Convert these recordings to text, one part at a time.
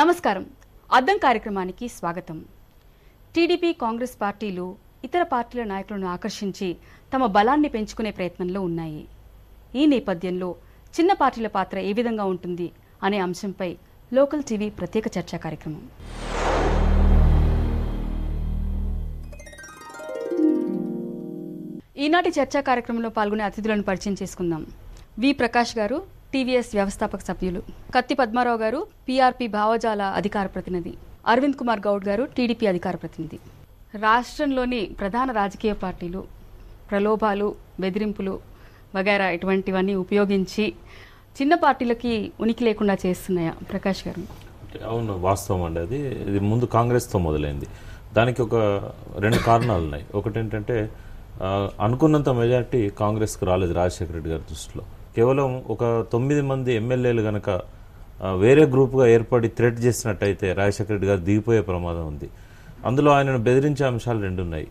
నమస్కారం అద్దం కార్యక్రమానికి స్వాగతం టీడీపీ కాంగ్రెస్ పార్టీలు ఇతర పార్టీల నాయకులను ఆకర్షించి తమ బలాన్ని పెంచుకునే ప్రయత్నంలో ఉన్నాయి ఈ నేపథ్యంలో చిన్న పార్టీల పాత్ర ఏ విధంగా ఉంటుంది అనే అంశంపై లోకల్ టీవీ ప్రత్యేక చర్చా కార్యక్రమం ఈనాటి చర్చా కార్యక్రమంలో పాల్గొనే అతిథులను పరిచయం చేసుకుందాం వి ప్రకాష్ గారు టీవీఎస్ వ్యవస్థాపక సభ్యులు కత్తి పద్మారావు గారు పీఆర్పీ భావజాల అధికార ప్రతినిధి అరవింద్ కుమార్ గౌడ్ గారు టీడీపీ అధికార ప్రతినిధి రాష్ట్రంలోని ప్రధాన రాజకీయ పార్టీలు ప్రలోభాలు బెదిరింపులు వగైరా ఇటువంటివన్నీ ఉపయోగించి చిన్న పార్టీలకి ఉనికి లేకుండా చేస్తున్నాయా ప్రకాష్ గారు అవును వాస్తవం అండి అది ఇది ముందు కాంగ్రెస్తో మొదలైంది దానికి ఒక రెండు కారణాలు ఉన్నాయి ఒకటి ఏంటంటే అనుకున్నంత మెజార్టీ కాంగ్రెస్కి రాలేదు రాజశేఖర రెడ్డి గారి దృష్టిలో కేవలం ఒక తొమ్మిది మంది ఎమ్మెల్యేలు కనుక వేరే గ్రూప్గా ఏర్పడి థ్రెట్ చేసినట్టయితే రాజశేఖర రెడ్డి గారు దిగిపోయే ప్రమాదం ఉంది అందులో ఆయనను బెదిరించే అంశాలు రెండు ఉన్నాయి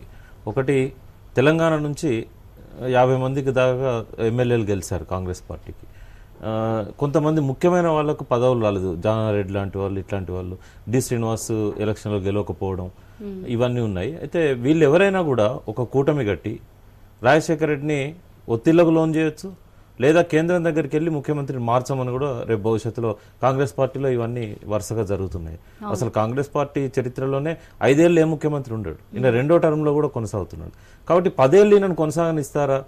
ఒకటి తెలంగాణ నుంచి యాభై మందికి దాకా ఎమ్మెల్యేలు గెలిచారు కాంగ్రెస్ పార్టీకి కొంతమంది ముఖ్యమైన వాళ్ళకు పదవులు రాలేదు జానారెడ్డి లాంటి వాళ్ళు ఇట్లాంటి వాళ్ళు డి శ్రీనివాస్ ఎలక్షన్లో గెలవకపోవడం ఇవన్నీ ఉన్నాయి అయితే వీళ్ళు ఎవరైనా కూడా ఒక కూటమి కట్టి రాజశేఖర రెడ్డిని ఒత్తిళ్లకు లోన్ చేయొచ్చు లేదా కేంద్రం దగ్గరికి వెళ్ళి ముఖ్యమంత్రిని మార్చమని కూడా రేపు భవిష్యత్తులో కాంగ్రెస్ పార్టీలో ఇవన్నీ వరుసగా జరుగుతున్నాయి అసలు కాంగ్రెస్ పార్టీ చరిత్రలోనే ఐదేళ్ళు ఏ ముఖ్యమంత్రి ఉండడు ఈయన రెండో టర్మ్లో కూడా కొనసాగుతున్నాడు కాబట్టి పదేళ్ళు ఈయనను కొనసాగనిస్తారా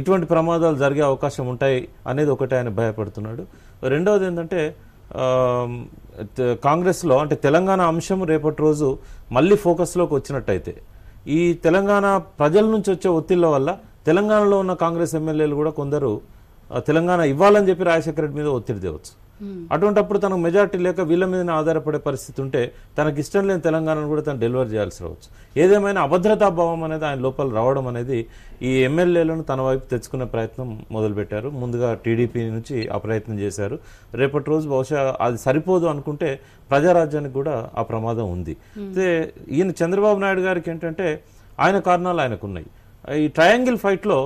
ఇటువంటి ప్రమాదాలు జరిగే అవకాశం ఉంటాయి అనేది ఒకటి ఆయన భయపడుతున్నాడు రెండవది ఏంటంటే కాంగ్రెస్లో అంటే తెలంగాణ అంశం రేపటి రోజు మళ్ళీ ఫోకస్లోకి వచ్చినట్టయితే ఈ తెలంగాణ ప్రజల నుంచి వచ్చే ఒత్తిళ్ల వల్ల తెలంగాణలో ఉన్న కాంగ్రెస్ ఎమ్మెల్యేలు కూడా కొందరు తెలంగాణ ఇవ్వాలని చెప్పి రాజశేఖర రెడ్డి మీద ఒత్తిడి తేవచ్చు అటువంటప్పుడు తనకు మెజార్టీ లేక వీళ్ళ మీద ఆధారపడే పరిస్థితి ఉంటే తనకి ఇష్టం లేని తెలంగాణను కూడా తను డెలివరీ చేయాల్సి రావచ్చు ఏదేమైనా అభద్రతా భావం అనేది ఆయన లోపల రావడం అనేది ఈ ఎమ్మెల్యేలను తన వైపు తెచ్చుకునే ప్రయత్నం మొదలుపెట్టారు ముందుగా టీడీపీ నుంచి ఆ ప్రయత్నం చేశారు రేపటి రోజు బహుశా అది సరిపోదు అనుకుంటే ప్రజారాజ్యానికి కూడా ఆ ప్రమాదం ఉంది అయితే ఈయన చంద్రబాబు నాయుడు గారికి ఏంటంటే ఆయన కారణాలు ఆయనకున్నాయి ఈ ట్రయాంగిల్ ఫైట్లో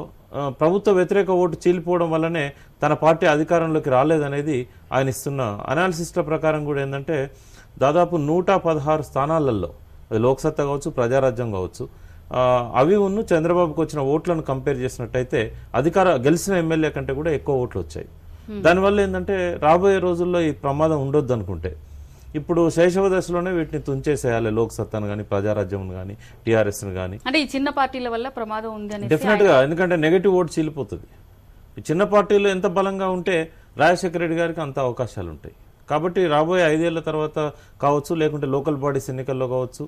ప్రభుత్వ వ్యతిరేక ఓటు చీలిపోవడం వల్లనే తన పార్టీ అధికారంలోకి రాలేదనేది ఆయన ఇస్తున్న అనాలిసిస్ల ప్రకారం కూడా ఏంటంటే దాదాపు నూట పదహారు స్థానాలలో అది లోక్సత్తా కావచ్చు ప్రజారాజ్యం కావచ్చు అవి ఉన్ను చంద్రబాబుకు వచ్చిన ఓట్లను కంపేర్ చేసినట్టయితే అధికార గెలిచిన ఎమ్మెల్యే కంటే కూడా ఎక్కువ ఓట్లు వచ్చాయి దానివల్ల ఏంటంటే రాబోయే రోజుల్లో ఈ ప్రమాదం ఉండొద్దు అనుకుంటే ఇప్పుడు శైశవ దశలోనే వీటిని తుంచేసేయాలి లోక్సత్తాను కానీ ప్రజారాజ్యం కానీ టీఆర్ఎస్ను కానీ అంటే ఈ చిన్న పార్టీల వల్ల ప్రమాదం ఉంది గా ఎందుకంటే నెగిటివ్ ఓట్ చీలిపోతుంది చిన్న పార్టీలు ఎంత బలంగా ఉంటే రాజశేఖర రెడ్డి గారికి అంత అవకాశాలు ఉంటాయి కాబట్టి రాబోయే ఐదేళ్ల తర్వాత కావచ్చు లేకుంటే లోకల్ బాడీస్ ఎన్నికల్లో కావచ్చు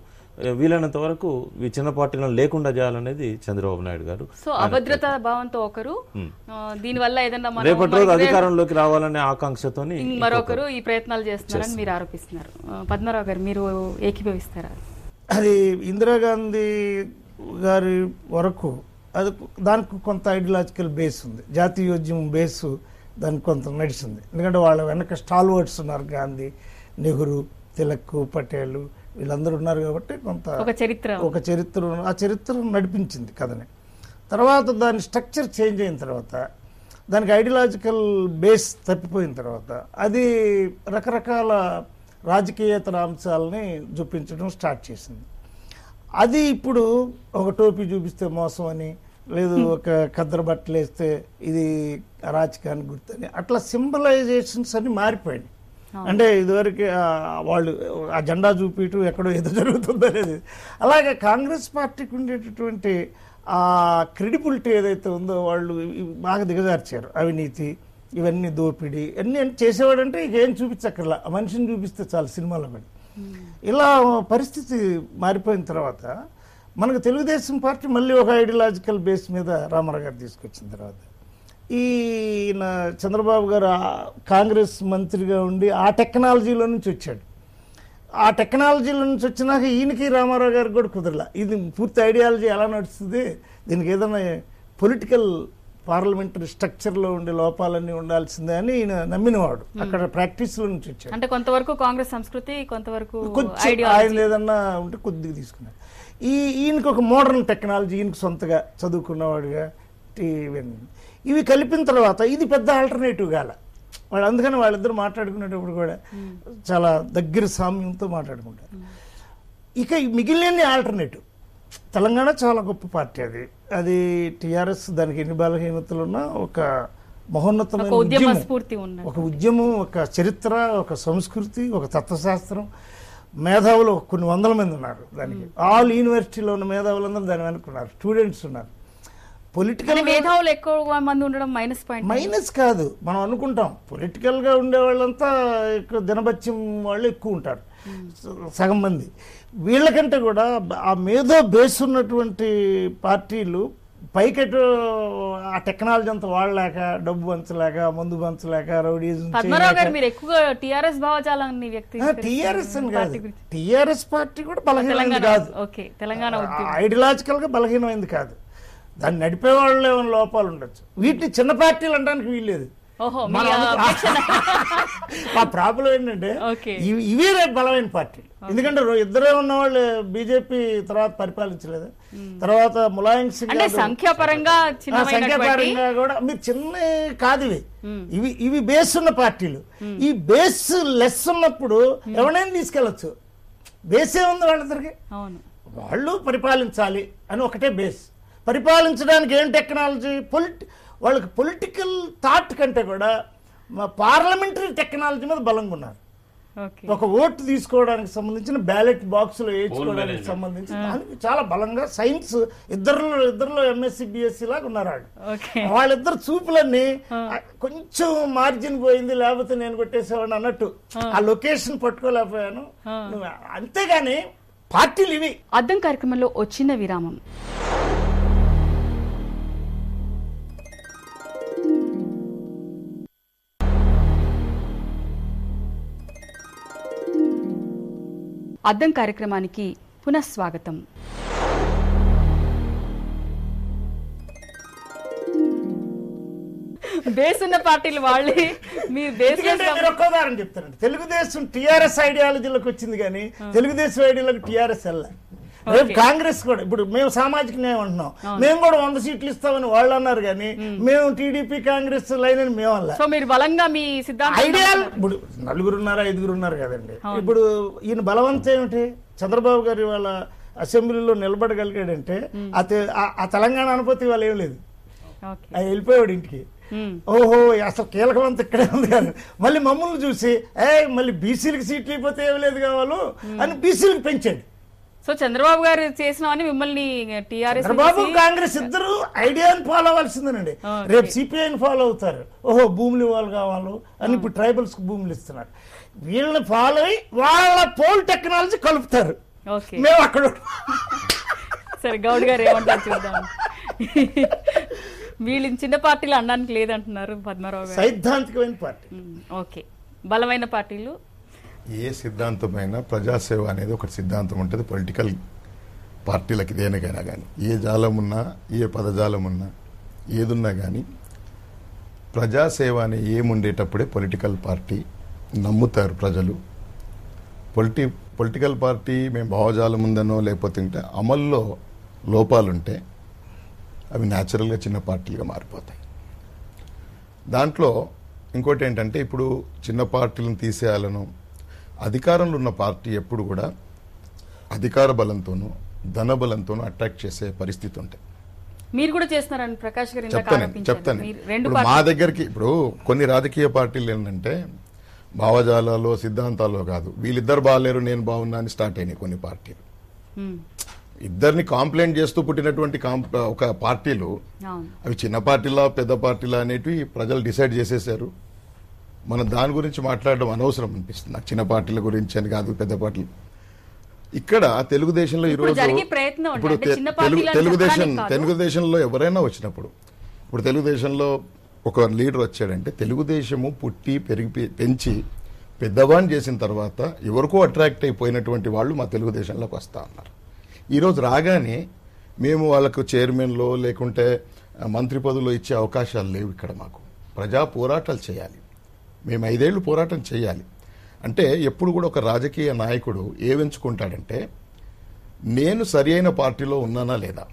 వీలైనంత వరకు ఈ చిన్న పార్టీలను లేకుండా చేయాలనేది చంద్రబాబు నాయుడు గారు సో అభద్రతా భావంతో ఒకరు దీనివల్ల ఏదైనా రేపటి రోజు అధికారంలోకి రావాలనే ఆకాంక్షతో మరొకరు ఈ ప్రయత్నాలు చేస్తున్నారని మీరు ఆరోపిస్తున్నారు పద్మరావు గారు మీరు ఏకీభవిస్తారా అది ఇందిరాగాంధీ గారి వరకు అది దానికి కొంత ఐడియలాజికల్ బేస్ ఉంది జాతీయోద్యమం బేస్ దానికి కొంత నడిచింది ఎందుకంటే వాళ్ళ వెనక స్టాల్వర్డ్స్ ఉన్నారు గాంధీ నెహ్రూ తిలక్ పటేలు వీళ్ళందరూ ఉన్నారు కాబట్టి కొంత ఒక చరిత్ర ఒక చరిత్ర ఆ చరిత్ర నడిపించింది కథని తర్వాత దాని స్ట్రక్చర్ చేంజ్ అయిన తర్వాత దానికి ఐడియలాజికల్ బేస్ తప్పిపోయిన తర్వాత అది రకరకాల రాజకీయేతర అంశాలని చూపించడం స్టార్ట్ చేసింది అది ఇప్పుడు ఒక టోపీ చూపిస్తే మోసం అని లేదు ఒక కద్దరు బట్టలు వేస్తే ఇది అరాచకానికి గుర్తని అట్లా సింబలైజేషన్స్ అన్ని మారిపోయాయి అంటే ఇదివరకు వాళ్ళు ఆ జెండా చూపిటు ఎక్కడో ఏదో జరుగుతుందో అనేది అలాగే కాంగ్రెస్ పార్టీకి ఉండేటటువంటి ఆ క్రెడిబిలిటీ ఏదైతే ఉందో వాళ్ళు బాగా దిగజార్చారు అవినీతి ఇవన్నీ దోపిడీ అన్నీ చేసేవాడంటే ఇక ఏం చూపించక్కర్లా మనిషిని చూపిస్తే చాలు సినిమాలో పడి hmm. ఇలా పరిస్థితి మారిపోయిన తర్వాత మనకు తెలుగుదేశం పార్టీ మళ్ళీ ఒక ఐడియలాజికల్ బేస్ మీద రామారావు గారు తీసుకొచ్చిన తర్వాత ఈయన చంద్రబాబు గారు కాంగ్రెస్ మంత్రిగా ఉండి ఆ టెక్నాలజీలో నుంచి వచ్చాడు ఆ టెక్నాలజీలో నుంచి వచ్చినాక ఈయనకి రామారావు గారికి కూడా కుదరలా ఇది పూర్తి ఐడియాలజీ ఎలా నడుస్తుంది దీనికి ఏదైనా పొలిటికల్ పార్లమెంటరీ స్ట్రక్చర్లో ఉండే లోపాలన్నీ ఉండాల్సిందే అని ఈయన నమ్మినవాడు అక్కడ ప్రాక్టీస్లో నుంచి వచ్చాడు అంటే కొంతవరకు కాంగ్రెస్ సంస్కృతి కొంతవరకు కొంచెం ఆయన ఏదన్నా ఉంటే కొద్దిగా తీసుకున్నాడు ఈ ఈయనకి ఒక మోడర్న్ టెక్నాలజీ ఈయనకు సొంతగా చదువుకున్నవాడుగా ఇవన్నీ ఇవి కలిపిన తర్వాత ఇది పెద్ద ఆల్టర్నేటివ్ గాల వాళ్ళు అందుకని వాళ్ళిద్దరు మాట్లాడుకునేటప్పుడు కూడా చాలా దగ్గర సామ్యంతో మాట్లాడుకుంటారు ఇక మిగిలిన ఆల్టర్నేటివ్ తెలంగాణ చాలా గొప్ప పార్టీ అది అది టీఆర్ఎస్ దానికి ఎన్ని ఉన్నా ఒక మహోన్నతమైన ఉద్యమం ఒక ఉద్యమం ఒక చరిత్ర ఒక సంస్కృతి ఒక తత్వశాస్త్రం మేధావులు కొన్ని వందల మంది ఉన్నారు దానికి ఆల్ యూనివర్సిటీలో ఉన్న మేధావులందరూ దాని వెనుకున్నారు స్టూడెంట్స్ ఉన్నారు పొలిటికల్ మేధావులు ఎక్కువ మంది ఉండడం మైనస్ పాయింట్ మైనస్ కాదు మనం అనుకుంటాం పొలిటికల్ గా ఉండే వాళ్ళంతా ఎక్కువ దినభత్యం వాళ్ళు ఎక్కువ ఉంటారు hmm. సగం మంది వీళ్ళకంటే కూడా ఆ మేధో బేస్ ఉన్నటువంటి పార్టీలు పైకి ఆ టెక్నాలజీ అంతా వాడలేక డబ్బు పంచలేక మందు పంచలేక టీఆర్ఎస్ టీఆర్ఎస్ పార్టీ కూడా బలహీనమైంది కాదు ఐడియలాజికల్ గా బలహీనమైంది కాదు దాన్ని నడిపే వాళ్ళు ఏమైనా లోపాలు ఉండొచ్చు వీటిని చిన్న పార్టీలు అనడానికి వీల్లేదు ఆ ప్రాబ్లం ఏంటంటే ఇవే రేపు బలమైన పార్టీలు ఎందుకంటే ఇద్దరే ఉన్నవాళ్ళు బీజేపీ తర్వాత పరిపాలించలేదు తర్వాత ములాయం సింగ్ సంఖ్యాపరంగా సంఖ్యాపరంగా కూడా మీరు చిన్న కాదు ఇవి ఇవి ఇవి బేస్ ఉన్న పార్టీలు ఈ బేస్ లెస్ ఉన్నప్పుడు ఎవరైనా తీసుకెళ్లొచ్చు బేసే ఉంది వాళ్ళందరికీ వాళ్ళు పరిపాలించాలి అని ఒకటే బేస్ పరిపాలించడానికి ఏం టెక్నాలజీ పొలిటి వాళ్ళకి పొలిటికల్ థాట్ కంటే కూడా పార్లమెంటరీ టెక్నాలజీ మీద బలంగా ఉన్నారు ఒక ఓటు తీసుకోవడానికి సంబంధించిన బ్యాలెట్ బాక్స్లో వేయించుకోవడానికి సంబంధించి దానికి చాలా బలంగా సైన్స్ ఇద్దరు ఇద్దరులో ఎంఎస్సి బిఎస్సి లాగా ఉన్నారు వాళ్ళు వాళ్ళిద్దరు చూపులన్నీ కొంచెం మార్జిన్ పోయింది లేకపోతే నేను కొట్టేసేవాడిని అన్నట్టు ఆ లొకేషన్ పట్టుకోలేకపోయాను అంతేగాని పార్టీలు ఇవి అర్థం కార్యక్రమంలో వచ్చిన విరామం అద్దం కార్యక్రమానికి పునఃస్వాగతం బేస్ ఉన్న పార్టీలు వాళ్ళే మీ బేస్ చెప్తారండి తెలుగుదేశం టిఆర్ఎస్ ఐడియాలజీలోకి వచ్చింది కానీ తెలుగుదేశం ఐడియాలజీ టిఆర్ఎస్ వెళ్ళాలి రేపు కాంగ్రెస్ కూడా ఇప్పుడు మేము సామాజిక న్యాయం అంటున్నాం మేము కూడా వంద సీట్లు ఇస్తామని వాళ్ళు అన్నారు కానీ మేము టీడీపీ కాంగ్రెస్ లైన్ అని మేము సో మీరు బలంగా మీ సిద్ధాంతం ఐడియాలు ఇప్పుడు నలుగురున్నారు ఐదుగురున్నారు కదండి ఇప్పుడు ఈయన బలవంతం ఏమిటి చంద్రబాబు గారు వాళ్ళ అసెంబ్లీలో నిలబడగలిగాడంటే ఆ తెలంగాణ అనుభూతి వాళ్ళు ఏం లేదు వెళ్ళిపోయాడు ఇంటికి ఓహో అసలు కీలకం అంత ఇక్కడే ఉంది కానీ మళ్ళీ మమ్మల్ని చూసి ఏ మళ్ళీ బీసీలకు సీట్లు అయిపోతే ఏం లేదు కావాలో అని బీసీలకు పెంచాడు సో చంద్రబాబు గారు చేసినామని మిమ్మల్ని టిఆర్ఎస్ చంద్రబాబు కాంగ్రెస్ ఇద్దరు ఐడియాని ఫాలో అవ్వాల్సిందేనండి రేపు సిపిఐని ఫాలో అవుతారు ఓహో భూములు ఇవ్వాలి కావాలి అని ఇప్పుడు ట్రైబల్స్ కు భూములు ఇస్తున్నారు వీళ్ళని ఫాలో అయ్యి వాళ్ళ పోల్ టెక్నాలజీ కలుపుతారు మేము అక్కడ సరే గౌడ్ గారు ఏమంటారు చూద్దాం వీళ్ళు చిన్న పార్టీలు అనడానికి లేదంటున్నారు పద్మారావు సైద్ధాంతికమైన పార్టీ ఓకే బలమైన పార్టీలు ఏ సిద్ధాంతమైనా ప్రజాసేవ అనేది ఒక సిద్ధాంతం ఉంటుంది పొలిటికల్ పార్టీలకి దేనికైనా కానీ ఏ జాలం ఉన్నా ఏ పదజాలం ఉన్నా ఏదున్నా కానీ ప్రజాసేవ అనే ఏముండేటప్పుడే పొలిటికల్ పార్టీ నమ్ముతారు ప్రజలు పొలిటి పొలిటికల్ పార్టీ మేము భావజాలం ఉందనో లేకపోతే ఉంటే అమల్లో లోపాలుంటే అవి న్యాచురల్గా చిన్న పార్టీలుగా మారిపోతాయి దాంట్లో ఇంకోటి ఏంటంటే ఇప్పుడు చిన్న పార్టీలను తీసేయాలను అధికారంలో ఉన్న పార్టీ ఎప్పుడు కూడా అధికార బలంతోనూ ధన బలంతోనూ అట్రాక్ట్ చేసే పరిస్థితి ఉంటాయి మీరు కూడా చేస్తున్నారని ప్రకాష్ గారు చెప్తాను చెప్తాను ఇప్పుడు మా దగ్గరికి ఇప్పుడు కొన్ని రాజకీయ పార్టీలు ఏంటంటే భావజాలలో సిద్ధాంతాల్లో కాదు వీళ్ళిద్దరు బాగాలేరు నేను బాగున్నా అని స్టార్ట్ అయినాయి కొన్ని పార్టీలు ఇద్దరిని కాంప్లైంట్ చేస్తూ పుట్టినటువంటి ఒక పార్టీలు అవి చిన్న పార్టీలా పెద్ద పార్టీలా అనేటివి ప్రజలు డిసైడ్ చేసేసారు మనం దాని గురించి మాట్లాడడం అనవసరం అనిపిస్తుంది నాకు చిన్న పార్టీల గురించి అని కాదు పెద్ద పార్టీలు ఇక్కడ తెలుగుదేశంలో ఈరోజు ఇప్పుడు తెలుగుదేశం తెలుగుదేశంలో ఎవరైనా వచ్చినప్పుడు ఇప్పుడు తెలుగుదేశంలో ఒక లీడర్ వచ్చాడంటే తెలుగుదేశము పుట్టి పెరిగి పెంచి పెద్దవాణి చేసిన తర్వాత ఎవరికో అట్రాక్ట్ అయిపోయినటువంటి వాళ్ళు మా తెలుగుదేశంలోకి వస్తా ఉన్నారు ఈరోజు రాగానే మేము వాళ్ళకు చైర్మన్లో లేకుంటే మంత్రి పదవులు ఇచ్చే అవకాశాలు లేవు ఇక్కడ మాకు ప్రజా పోరాటాలు చేయాలి మేము ఐదేళ్లు పోరాటం చేయాలి అంటే ఎప్పుడు కూడా ఒక రాజకీయ నాయకుడు ఏవెంచుకుంటాడంటే నేను సరి పార్టీలో ఉన్నానా లేదా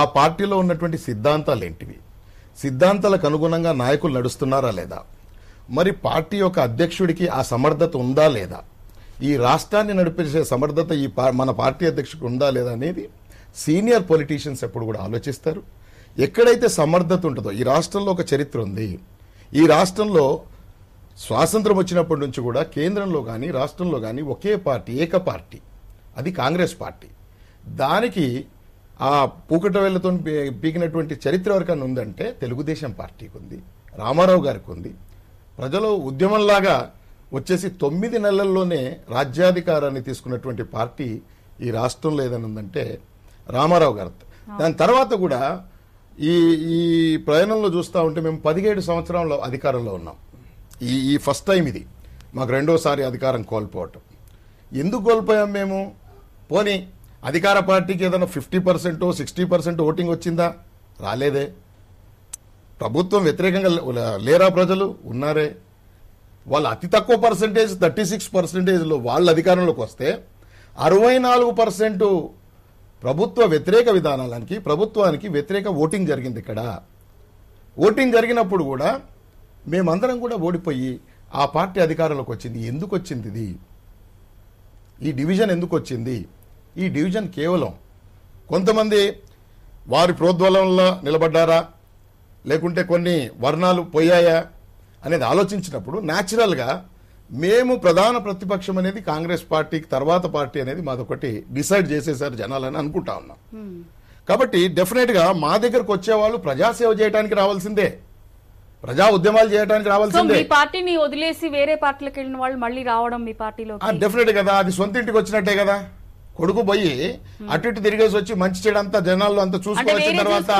ఆ పార్టీలో ఉన్నటువంటి సిద్ధాంతాలు ఏంటివి సిద్ధాంతాలకు అనుగుణంగా నాయకులు నడుస్తున్నారా లేదా మరి పార్టీ యొక్క అధ్యక్షుడికి ఆ సమర్థత ఉందా లేదా ఈ రాష్ట్రాన్ని నడిపించే సమర్థత ఈ మన పార్టీ అధ్యక్షుడికి ఉందా లేదా అనేది సీనియర్ పొలిటీషియన్స్ ఎప్పుడు కూడా ఆలోచిస్తారు ఎక్కడైతే సమర్థత ఉంటుందో ఈ రాష్ట్రంలో ఒక చరిత్ర ఉంది ఈ రాష్ట్రంలో స్వాతంత్రం వచ్చినప్పటి నుంచి కూడా కేంద్రంలో కానీ రాష్ట్రంలో కానీ ఒకే పార్టీ ఏక పార్టీ అది కాంగ్రెస్ పార్టీ దానికి ఆ పూకట వేళ్లతో పీకినటువంటి చరిత్ర ఎవరికైనా ఉందంటే తెలుగుదేశం పార్టీకి ఉంది రామారావు గారికి ఉంది ప్రజలు ఉద్యమంలాగా వచ్చేసి తొమ్మిది నెలల్లోనే రాజ్యాధికారాన్ని తీసుకున్నటువంటి పార్టీ ఈ రాష్ట్రంలో ఏదైనా ఉందంటే రామారావు గారు దాని తర్వాత కూడా ఈ ఈ ప్రయాణంలో చూస్తూ ఉంటే మేము పదిహేడు సంవత్సరంలో అధికారంలో ఉన్నాం ఈ ఈ ఫస్ట్ టైం ఇది మాకు రెండోసారి అధికారం కోల్పోవటం ఎందుకు కోల్పోయాం మేము పోనీ అధికార పార్టీకి ఏదైనా fifty percent sixty percent voting వచ్చిందా రాలేదే ప్రభుత్వం వ్యతిరేకంగా లేరా ప్రజలు ఉన్నారే వాళ్ళు అతి తక్కువ పర్సంటేజ్ థర్టీ సిక్స్ పర్సెంటేజ్లో వాళ్ళు అధికారంలోకి వస్తే అరవై నాలుగు పర్సెంటు ప్రభుత్వ వ్యతిరేక విధానాలకి ప్రభుత్వానికి వ్యతిరేక ఓటింగ్ జరిగింది ఇక్కడ ఓటింగ్ జరిగినప్పుడు కూడా మేమందరం కూడా ఓడిపోయి ఆ పార్టీ అధికారంలోకి వచ్చింది ఎందుకు వచ్చింది ఇది ఈ డివిజన్ ఎందుకు వచ్చింది ఈ డివిజన్ కేవలం కొంతమంది వారి ప్రోద్వలంలో నిలబడ్డారా లేకుంటే కొన్ని వర్ణాలు పోయాయా అనేది ఆలోచించినప్పుడు న్యాచురల్గా మేము ప్రధాన ప్రతిపక్షం అనేది కాంగ్రెస్ పార్టీకి తర్వాత పార్టీ అనేది మాదొకటి డిసైడ్ చేసేసారు జనాలని అనుకుంటా ఉన్నాం కాబట్టి డెఫినెట్గా మా దగ్గరకు వచ్చేవాళ్ళు ప్రజాసేవ చేయడానికి రావాల్సిందే ప్రజా ఉద్యమాలు చేయడానికి రావాల్సింది మీ పార్టీని వదిలేసి వేరే పార్టీలకు వెళ్ళిన వాళ్ళు మళ్ళీ రావడం మీ పార్టీలో డెఫినెట్ కదా అది సొంత ఇంటికి వచ్చినట్టే కదా కొడుకు పోయి hmm. అటు ఇటు తిరిగేసి వచ్చి మంచి చెడు అంతా జనాలు అంతా చూసుకోవాల్సిన తర్వాత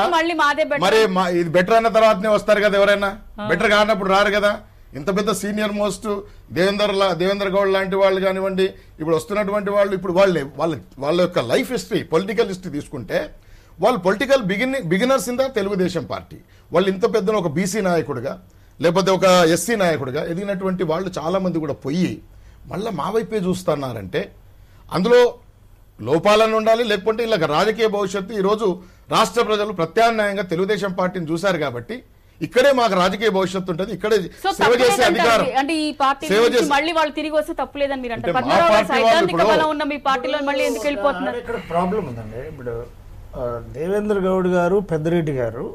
మరి ఇది బెటర్ అన్న తర్వాతనే వస్తారు కదా ఎవరైనా బెటర్ కానప్పుడు రారు కదా ఇంత పెద్ద సీనియర్ మోస్ట్ దేవేందర్ దేవేంద్ర గౌడ్ లాంటి వాళ్ళు కానివ్వండి ఇప్పుడు వస్తున్నటువంటి వాళ్ళు ఇప్పుడు వాళ్ళే వాళ్ళ వాళ్ళ యొక్క లైఫ్ హిస్టరీ పొలిటికల్ హిస్టరీ తీసుకుంటే వాళ్ళు పొలిటికల్ బిగిన్ బిగినర్స్ ఇందా తెలుగుదేశం పార్టీ వాళ్ళు ఇంత పెద్ద ఒక బీసీ నాయకుడిగా లేకపోతే ఒక ఎస్సీ నాయకుడిగా ఎదిగినటువంటి వాళ్ళు చాలామంది కూడా పోయి మళ్ళీ మా వైపే చూస్తున్నారంటే అందులో లోపాలను ఉండాలి లేకుంటే ఇలా రాజకీయ భవిష్యత్తు ఈరోజు రాష్ట్ర ప్రజలు ప్రత్యామ్నాయంగా తెలుగుదేశం పార్టీని చూశారు కాబట్టి ఇక్కడే మాకు రాజకీయ భవిష్యత్తు ఉంటుంది ఇక్కడే సేవ చేసే అధికారం అంటే ఈ పార్టీ మళ్ళీ వాళ్ళు తిరిగి వస్తే తప్పులేదని మీరు బలం ఉన్న మీ పార్టీలో మళ్ళీ ఎందుకు వెళ్ళిపోతున్నారు ఇక్కడ ప్రాబ్లం ఉందండి ఇప్పుడు దేవేంద్ర గౌడ్ గారు పెద్దరెడ్డి గారు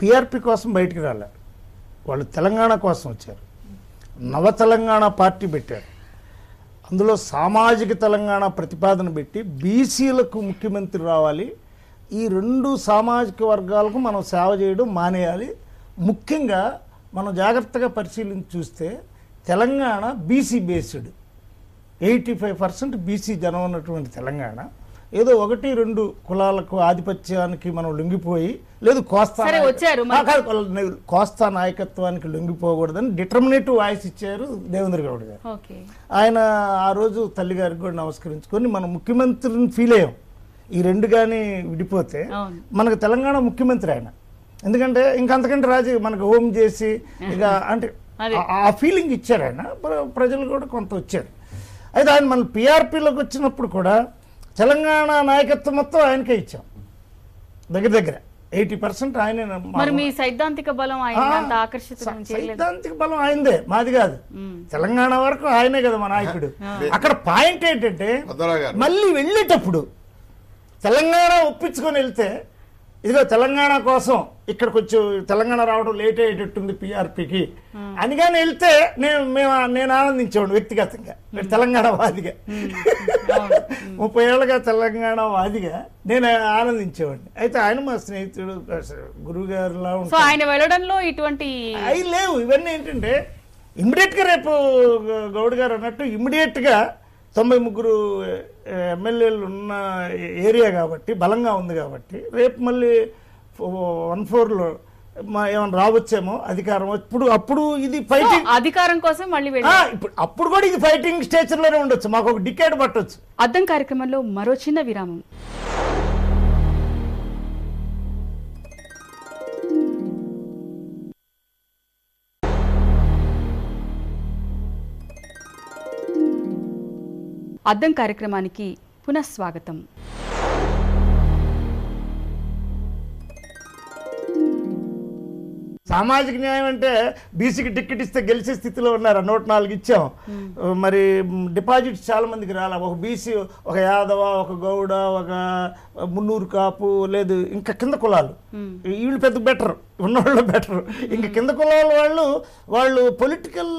పిఆర్పి కోసం బయటికి రాలే వాళ్ళు తెలంగాణ కోసం వచ్చారు నవ తెలంగాణ పార్టీ పెట్టారు అందులో సామాజిక తెలంగాణ ప్రతిపాదన పెట్టి బీసీలకు ముఖ్యమంత్రి రావాలి ఈ రెండు సామాజిక వర్గాలకు మనం సేవ చేయడం మానేయాలి ముఖ్యంగా మనం జాగ్రత్తగా పరిశీలించి చూస్తే Telangana BC based eighty five percent BC జనం ఉన్నటువంటి తెలంగాణ ఏదో ఒకటి రెండు కులాలకు ఆధిపత్యానికి మనం లొంగిపోయి లేదు కోస్తా కోస్తా నాయకత్వానికి లొంగిపోకూడదని డిటర్మినేటివ్ వాయిస్ ఇచ్చారు దేవేంద్ర గౌడ్ గారు ఆయన ఆ రోజు తల్లి గారికి కూడా నమస్కరించుకొని మనం ముఖ్యమంత్రిని ఫీల్ అయ్యాం ఈ రెండు కానీ విడిపోతే మనకు తెలంగాణ ముఖ్యమంత్రి ఆయన ఎందుకంటే ఇంకంతకంటే రాజు మనకు హోమ్ చేసి ఇక అంటే ఆ ఫీలింగ్ ఇచ్చారు ఆయన ప్రజలు కూడా కొంత వచ్చారు అయితే ఆయన మన పిఆర్పిలోకి వచ్చినప్పుడు కూడా తెలంగాణ నాయకత్వం మొత్తం ఆయనకే ఇచ్చాం దగ్గర దగ్గర ఎయిటీ పర్సెంట్ ఆయన సైద్ధాంతిక బలం సైద్ధాంతిక బలం ఆయనదే మాది కాదు తెలంగాణ వరకు ఆయనే కదా మా నాయకుడు అక్కడ పాయింట్ ఏంటంటే మళ్ళీ వెళ్ళేటప్పుడు తెలంగాణ ఒప్పించుకొని వెళ్తే ఇదిగో తెలంగాణ కోసం ఇక్కడ కొంచెం తెలంగాణ రావడం లేట్ అయ్యేటట్టుంది పిఆర్పికి కానీ వెళ్తే నేను మేము నేను ఆనందించేవాడు వ్యక్తిగతంగా తెలంగాణ వాదిగా ముప్పై ఏళ్ళగా తెలంగాణ వాదిగా నేను ఆనందించేవాడిని అయితే ఆయన మా స్నేహితుడు గురుగారులా ఉంటాడు ఆయన వెళ్ళడంలో ఇటువంటి అవి లేవు ఇవన్నీ ఏంటంటే గా రేపు గౌడ్ గారు అన్నట్టు గా తొంభై ముగ్గురు ఎమ్మెల్యేలు ఉన్న ఏరియా కాబట్టి బలంగా ఉంది కాబట్టి రేపు మళ్ళీ వన్ ఫోర్లో ఏమైనా రావచ్చేమో అధికారం ఇప్పుడు అప్పుడు ఇది ఫైటింగ్ అధికారం కోసం మళ్ళీ ఇప్పుడు అప్పుడు కూడా ఇది ఫైటింగ్ స్టేజ్ లోనే ఉండొచ్చు మాకు ఒక డికేట్ పట్టొచ్చు అర్థం కార్యక్రమంలో మరో చిన్న విరామం అద్దం కార్యక్రమానికి పునఃస్వాగతం సామాజిక న్యాయం అంటే బీసీకి టికెట్ ఇస్తే గెలిచే స్థితిలో ఉన్నారు నూట నాలుగు ఇచ్చాం hmm. uh, మరి డిపాజిట్స్ చాలా మందికి రాలా ఒక బీసీ ఒక యాదవ ఒక గౌడ ఒక మున్నూరు కాపు లేదు ఇంకా కింద కులాలు hmm. వీళ్ళు పెద్ద బెటర్ ఉన్నవాళ్ళు బెటర్ ఇంకా hmm. కింద కులాల వాళ్ళు వాళ్ళు పొలిటికల్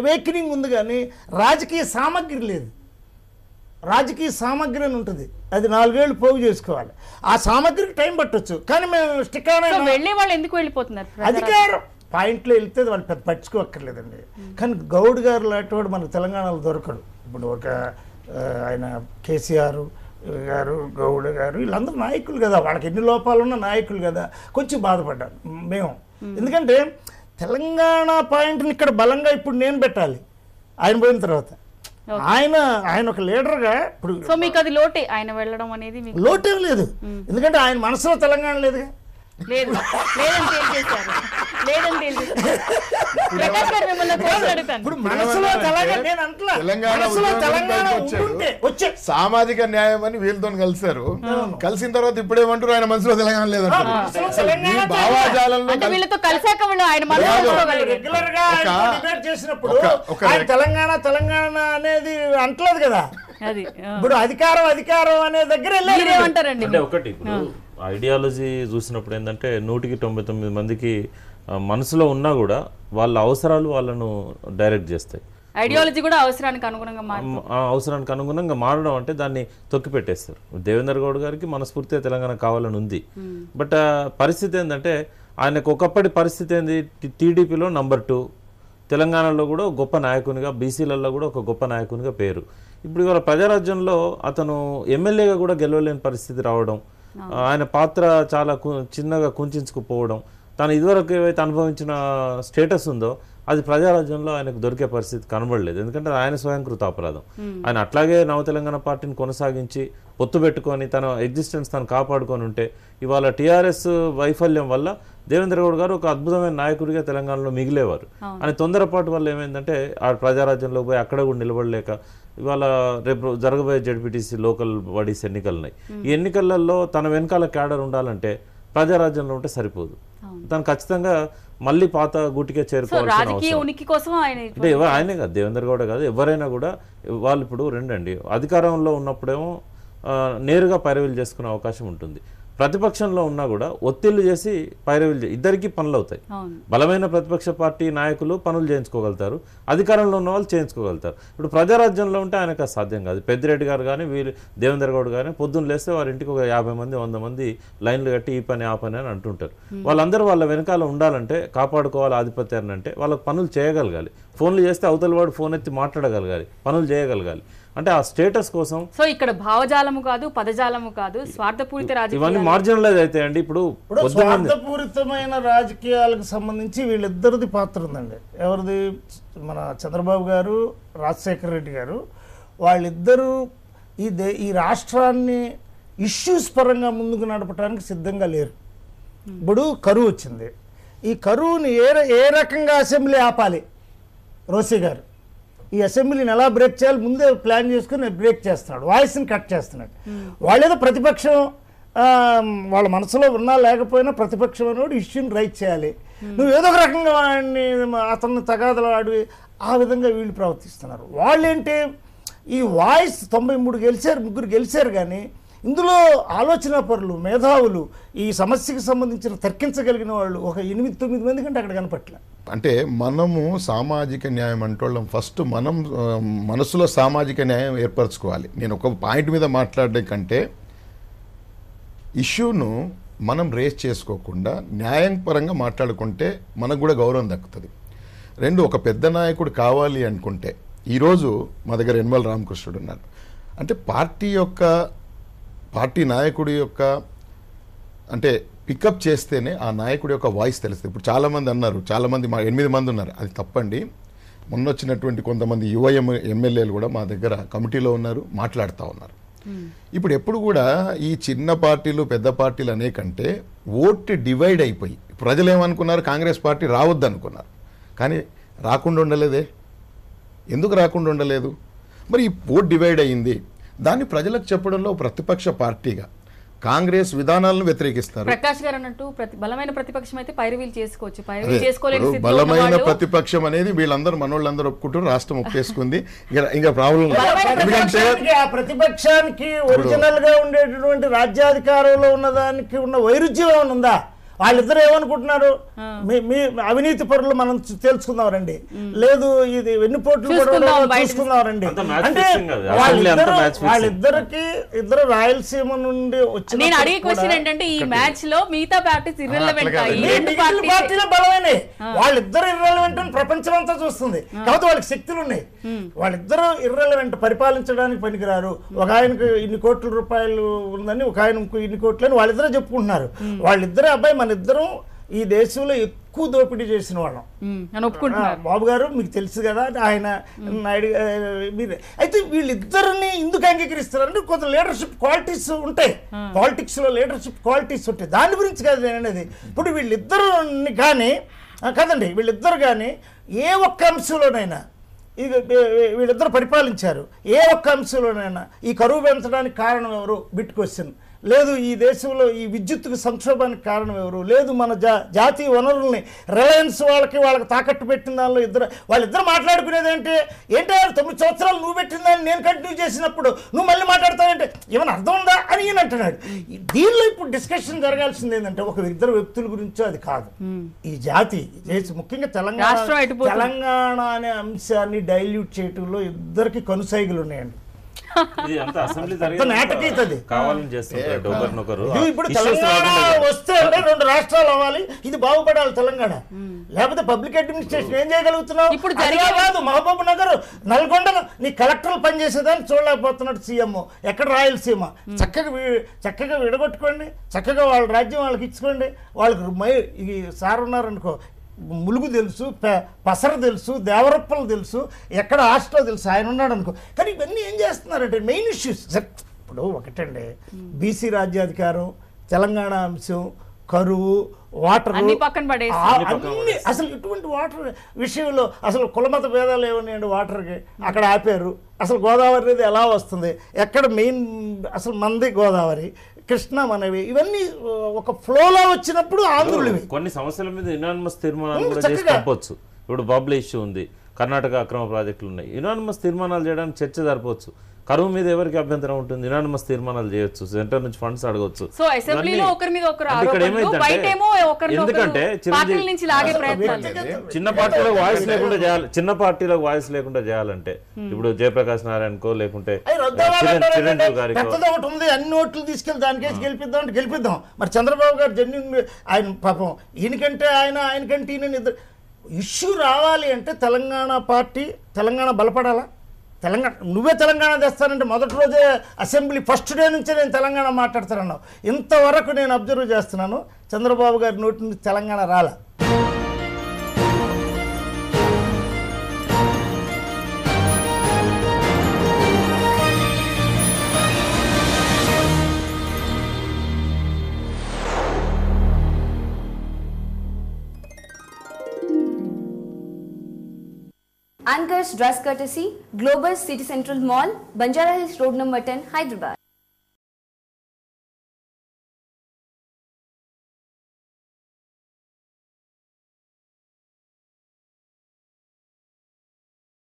అవేకనింగ్ ఉంది కానీ రాజకీయ సామగ్రి లేదు రాజకీయ సామగ్రి అని ఉంటుంది అది నాలుగేళ్లు పోగు చేసుకోవాలి ఆ సామగ్రికి టైం పట్టొచ్చు కానీ మేము స్టిక్ వెళ్ళే వాళ్ళు ఎందుకు వెళ్ళిపోతున్నారు అధికారం పాయింట్లో వెళ్తే వాళ్ళు పెద్ద పట్టించుకోక్కర్లేదండి కానీ గౌడ్ గారు లాంటి వాడు మన తెలంగాణలో దొరకడు ఇప్పుడు ఒక ఆయన కేసీఆర్ గారు గౌడ్ గారు వీళ్ళందరూ నాయకులు కదా వాళ్ళకి ఎన్ని లోపాలు ఉన్నా నాయకులు కదా కొంచెం బాధపడ్డాను మేము ఎందుకంటే తెలంగాణ పాయింట్ని ఇక్కడ బలంగా ఇప్పుడు నేను పెట్టాలి ఆయన పోయిన తర్వాత ఆయన ఆయన ఒక లీడర్గా ఇప్పుడు సో మీకు అది లోటే ఆయన వెళ్ళడం అనేది లోటేం లేదు ఎందుకంటే ఆయన మనసులో తెలంగాణ లేదుగా లేదు లేదని తేల్చేశారు మనసులో తెలంగాణ సామాజిక న్యాయం అని వీళ్ళతో కలిశారు కలిసిన తర్వాత ఇప్పుడేమంటారు ఆయన మనసులో తెలంగాణ లేదంటారు తెలంగాణ అంటే వీళ్ళతో కలిసాక ఆయన రెగ్యులర్ గా చేసినప్పుడు తెలంగాణ తెలంగాణ అనేది అంటలేదు కదా ఇప్పుడు అధికారం అధికారం అనే దగ్గర ఒకటి ఐడియాలజీ చూసినప్పుడు ఏంటంటే నూటికి తొంభై తొమ్మిది మందికి మనసులో ఉన్నా కూడా వాళ్ళ అవసరాలు వాళ్ళను డైరెక్ట్ చేస్తాయి ఐడియాలజీ కూడా అవసరానికి అనుగుణంగా అవసరానికి అనుగుణంగా మారడం అంటే దాన్ని తొక్కిపెట్టేస్తారు దేవేంద్ర గౌడ్ గారికి మనస్ఫూర్తిగా తెలంగాణ కావాలని ఉంది బట్ పరిస్థితి ఏంటంటే ఆయనకు ఒకప్పటి పరిస్థితి ఏంది టీడీపీలో నంబర్ టూ తెలంగాణలో కూడా గొప్ప నాయకునిగా బీసీలలో కూడా ఒక గొప్ప నాయకునిగా పేరు ఇప్పుడు ఇవాళ ప్రజారాజ్యంలో అతను ఎమ్మెల్యేగా కూడా గెలవలేని పరిస్థితి రావడం ఆయన పాత్ర చాలా చిన్నగా కుంచుకుపోవడం తను ఇదివరకు ఏవైతే అనుభవించిన స్టేటస్ ఉందో అది ప్రజారాజ్యంలో ఆయనకు దొరికే పరిస్థితి కనబడలేదు ఎందుకంటే ఆయన స్వయంకృత అపరాధం ఆయన అట్లాగే నవ తెలంగాణ పార్టీని కొనసాగించి పొత్తు పెట్టుకొని తన ఎగ్జిస్టెన్స్ తను కాపాడుకొని ఉంటే ఇవాళ టీఆర్ఎస్ వైఫల్యం వల్ల దేవేంద్ర గౌడ్ గారు ఒక అద్భుతమైన నాయకుడిగా తెలంగాణలో మిగిలేవారు అని తొందరపాటు వల్ల ఏమైందంటే ఆ ప్రజారాజ్యంలో పోయి అక్కడ కూడా నిలబడలేక ఇవాళ రేపు జరగబోయే జడ్పీటీసీ లోకల్ బాడీస్ ఎన్నికలు ఉన్నాయి ఈ ఎన్నికలలో తన వెనకాల క్యాడర్ ఉండాలంటే ప్రజారాజ్యంలో ఉంటే సరిపోదు తను ఖచ్చితంగా మళ్ళీ పాత గుటికే చేరుకోవాల్సిన ఆయనే కాదు దేవేందర్ గౌడ కాదు ఎవరైనా కూడా వాళ్ళు ఇప్పుడు రెండండి అధికారంలో ఉన్నప్పుడేమో నేరుగా పైరవీలు చేసుకునే అవకాశం ఉంటుంది ప్రతిపక్షంలో ఉన్నా కూడా ఒత్తిళ్లు చేసి పైరవీలు ఇద్దరికీ పనులు అవుతాయి బలమైన ప్రతిపక్ష పార్టీ నాయకులు పనులు చేయించుకోగలుగుతారు అధికారంలో ఉన్న వాళ్ళు చేయించుకోగలుగుతారు ఇప్పుడు ప్రజారాజ్యంలో ఉంటే ఆయనకు సాధ్యం కాదు పెద్దిరెడ్డి గారు కానీ వీరు దేవేంద్ర గౌడ్ కానీ పొద్దున్న లేస్తే వారి ఇంటికి ఒక యాభై మంది వంద మంది లైన్లు కట్టి ఈ పని ఆ పని అని అంటుంటారు వాళ్ళందరూ వాళ్ళ వెనకాల ఉండాలంటే కాపాడుకోవాలి ఆధిపత్యాన్ని అంటే వాళ్ళకి పనులు చేయగలగాలి ఫోన్లు చేస్తే అవతల వాడు ఫోన్ ఎత్తి మాట్లాడగలగాలి పనులు చేయగలగాలి అంటే ఆ స్టేటస్ కోసం సో ఇక్కడ భావజాలము కాదు పదజాలము కాదు స్వార్థపూరిత రాజకీయాలు ఇవన్నీ మార్జినలైజ్ అండి ఇప్పుడు స్వార్థపూరితమైన రాజకీయాలకు సంబంధించి వీళ్ళిద్దరిది పాత్ర ఉందండి ఎవరిది మన చంద్రబాబు గారు రాజశేఖర రెడ్డి గారు వాళ్ళిద్దరూ ఈ దే ఈ రాష్ట్రాన్ని ఇష్యూస్ పరంగా ముందుకు నడపడానికి సిద్ధంగా లేరు ఇప్పుడు కరువు వచ్చింది ఈ కరువుని ఏ ఏ రకంగా అసెంబ్లీ ఆపాలి రోసి గారు ఈ అసెంబ్లీని ఎలా బ్రేక్ చేయాలి ముందే ప్లాన్ చేసుకుని బ్రేక్ చేస్తున్నాడు వాయిస్ని కట్ చేస్తున్నాడు hmm. వాళ్ళేదో ప్రతిపక్షం వాళ్ళ మనసులో ఉన్నా లేకపోయినా ప్రతిపక్షం అనేవాడు ఇష్యూని రైట్ చేయాలి hmm. నువ్వు ఏదో ఒక రకంగా వాడిని అతన్ని తగాదలు ఆడివి ఆ విధంగా వీళ్ళు ప్రవర్తిస్తున్నారు వాళ్ళేంటి ఈ వాయిస్ తొంభై మూడు గెలిచారు ముగ్గురు గెలిచారు కానీ ఇందులో ఆలోచన పరులు మేధావులు ఈ సమస్యకి సంబంధించిన తర్కించగలిగిన వాళ్ళు ఒక ఎనిమిది తొమ్మిది మంది కంటే అక్కడ కనపట్ల అంటే మనము సామాజిక న్యాయం అంటే ఫస్ట్ మనం మనసులో సామాజిక న్యాయం ఏర్పరచుకోవాలి నేను ఒక పాయింట్ మీద మాట్లాడడం కంటే ఇష్యూను మనం రేస్ చేసుకోకుండా న్యాయం పరంగా మాట్లాడుకుంటే మనకు కూడా గౌరవం దక్కుతుంది రెండు ఒక పెద్ద నాయకుడు కావాలి అనుకుంటే ఈరోజు మా దగ్గర ఎన్మల్ రామకృష్ణుడు ఉన్నారు అంటే పార్టీ యొక్క పార్టీ నాయకుడి యొక్క అంటే పికప్ చేస్తేనే ఆ నాయకుడి యొక్క వాయిస్ తెలుస్తుంది ఇప్పుడు చాలామంది అన్నారు చాలామంది మా ఎనిమిది మంది ఉన్నారు అది తప్పండి మొన్నొచ్చినటువంటి కొంతమంది యువ ఎమ్మెల్యేలు కూడా మా దగ్గర కమిటీలో ఉన్నారు మాట్లాడుతూ ఉన్నారు hmm. ఇప్పుడు ఎప్పుడు కూడా ఈ చిన్న పార్టీలు పెద్ద పార్టీలు అనేకంటే ఓట్ డివైడ్ అయిపోయి ప్రజలు ఏమనుకున్నారు కాంగ్రెస్ పార్టీ రావద్దు అనుకున్నారు కానీ రాకుండా ఉండలేదే ఎందుకు రాకుండా ఉండలేదు మరి ఈ ఓట్ డివైడ్ అయింది దాన్ని ప్రజలకు చెప్పడంలో ప్రతిపక్ష పార్టీగా కాంగ్రెస్ విధానాలను వ్యతిరేకిస్తారు ప్రకాష్ గారు అన్నట్టు బలమైన ప్రతిపక్షం అయితే వీలు చేసుకోవచ్చు చేసుకోలేదు బలమైన ప్రతిపక్షం అనేది వీళ్ళందరూ మనోళ్ళందరూ ఒప్పుకుంటారు రాష్ట్రం ఒప్పేసుకుంది ఇంకా ప్రాబ్లం ప్రతిపక్షానికి ఒరిజినల్ గా ఉండేటటువంటి రాజ్యాధికారంలో ఉన్నదానికి ఉన్న వైరుధ్యం ఏమైనా ఉందా వాళ్ళిద్దరు ఏమనుకుంటున్నారు మీ అవినీతి పరులు మనం తేల్చుకుందాం రండి లేదు ఇది వెన్నుపోట్లు తీసుకుందాం రండి అంటే వాళ్ళిద్దరికి ఇద్దరు రాయలసీమ నుండి వచ్చిన నేను అడిగే క్వశ్చన్ ఏంటంటే ఈ మ్యాచ్ లో మిగతా పార్టీస్ ఇర్రెలవెంట్ పార్టీలే బలమైనవి వాళ్ళిద్దరు ఇర్రెలవెంట్ అని ప్రపంచం అంతా చూస్తుంది కాబట్టి వాళ్ళకి శక్తులు ఉన్నాయి వాళ్ళిద్దరు ఇర్రెలవెంట్ పరిపాలించడానికి పనికిరారు ఒక ఆయనకు ఇన్ని కోట్ల రూపాయలు ఉందని ఒక ఆయనకు ఇన్ని కోట్లని వాళ్ళిద్దరూ చెప్పుకుంటున్నారు వాళ్ళిద్దరే అబ్బాయి మనిద్దరం ఈ దేశంలో ఎక్కువ దోపిడీ చేసిన వాళ్ళం బాబు గారు మీకు తెలుసు కదా ఆయన నాయుడు మీరే అయితే వీళ్ళిద్దరిని ఎందుకు అంగీకరిస్తారంటే కొంత లీడర్షిప్ క్వాలిటీస్ ఉంటాయి పాలిటిక్స్ లో లీడర్షిప్ క్వాలిటీస్ ఉంటాయి దాని గురించి కదా నేను అనేది ఇప్పుడు వీళ్ళిద్దరిని కానీ కదండి వీళ్ళిద్దరు కానీ ఏ ఒక్క అంశంలోనైనా ఇది వీళ్ళిద్దరు పరిపాలించారు ఏ ఒక్క అంశంలోనైనా ఈ కరువు పెంచడానికి కారణం ఎవరు బిట్ క్వశ్చన్ లేదు ఈ దేశంలో ఈ విద్యుత్కు సంక్షోభానికి కారణం ఎవరు లేదు మన జా జాతీయ వనరుల్ని రిలయన్స్ వాళ్ళకి వాళ్ళకి తాకట్టు పెట్టిన దానిలో ఇద్దరు వాళ్ళిద్దరు మాట్లాడుకునేది ఏంటి ఏంటో తొమ్మిది సంవత్సరాలు నువ్వు పెట్టిన దాన్ని నేను కంటిన్యూ చేసినప్పుడు నువ్వు మళ్ళీ మాట్లాడతావంటే ఏమైనా అర్థం ఉందా అని ఈయన అంటున్నాడు దీనిలో ఇప్పుడు డిస్కషన్ జరగాల్సింది ఏంటంటే ఒక ఇద్దరు వ్యక్తుల గురించో అది కాదు ఈ జాతి ముఖ్యంగా తెలంగాణ తెలంగాణ అనే అంశాన్ని డైల్యూట్ చేయటంలో ఇద్దరికి కనుసైగులు ఉన్నాయండి వస్తే రెండు రాష్ట్రాలు అవ్వాలి ఇది బాగుపడాలి తెలంగాణ లేకపోతే పబ్లిక్ అడ్మినిస్ట్రేషన్ ఏం చేయగలుగుతున్నావు ఇప్పుడు కాదు మహబూబ్ నగర్ నల్గొండలో నీ కలెక్టర్లు పనిచేసేదాన్ని చూడలేకపోతున్నాడు సీఎం ఎక్కడ రాయలసీమ చక్కగా చక్కగా విడగొట్టుకోండి చక్కగా వాళ్ళ రాజ్యం వాళ్ళకి ఇచ్చుకోండి వాళ్ళకి మై సార్ ఉన్నారనుకో ములుగు తెలుసు పసర తెలుసు దేవరప్పలు తెలుసు ఎక్కడ హాస్టల్ తెలుసు ఆయన ఉన్నాడు అనుకో కానీ ఇవన్నీ ఏం చేస్తున్నారంటే మెయిన్ ఇష్యూస్ ఇప్పుడు ఒకటండి బీసీ రాజ్యాధికారం తెలంగాణ అంశం కరువు వాటర్ అన్ని అసలు ఇటువంటి వాటర్ విషయంలో అసలు కులమత భేదాలు ఏమన్నాయండి వాటర్కి అక్కడ ఆపారు అసలు గోదావరి అనేది ఎలా వస్తుంది ఎక్కడ మెయిన్ అసలు మంది గోదావరి కృష్ణ మనవి ఇవన్నీ ఒక ఫ్లోలో వచ్చినప్పుడు ఆంధ్రులవి కొన్ని సమస్యల మీద ఇనానమస్ తీర్మానాలు కూడా చేసి ఇప్పుడు బబ్ల ఇష్యూ ఉంది కర్ణాటక అక్రమ ప్రాజెక్టులు ఉన్నాయి ఇనానమస్ తీర్మానాలు చేయడానికి చర్చ జరపవచ్చు కరువు మీద ఎవరికి అభ్యంతరం ఉంటుంది యునానిమస్ తీర్మానాలు చేయొచ్చు సెంటర్ నుంచి ఫండ్స్ అడగవచ్చు ఇక్కడ ఎందుకంటే చిన్న పార్టీలో వాయిస్ లేకుండా చేయాలి చిన్న పార్టీలో వాయిస్ లేకుండా చేయాలంటే hmm. ఇప్పుడు నారాయణ కో లేకుంటే ఉంది అన్ని ఓట్లు తీసుకెళ్లి దానికేసి గెలిపిద్దాం అంటే గెలిపిద్దాం మరి చంద్రబాబు గారు జన్యు ఆయన పాపం ఈయనకంటే ఆయన ఆయనకంటే ఈయన ఇష్యూ రావాలి అంటే తెలంగాణ పార్టీ తెలంగాణ బలపడాలా తెలంగాణ నువ్వే తెలంగాణ తెస్తానంటే మొదటి రోజే అసెంబ్లీ ఫస్ట్ డే నుంచే నేను తెలంగాణ మాట్లాడుతున్నాను ఇంతవరకు నేను అబ్జర్వ్ చేస్తున్నాను చంద్రబాబు గారి నోటి నుంచి తెలంగాణ రాలే anchors dress courtesy global city central mall Banjara hills road number ten Hyderabad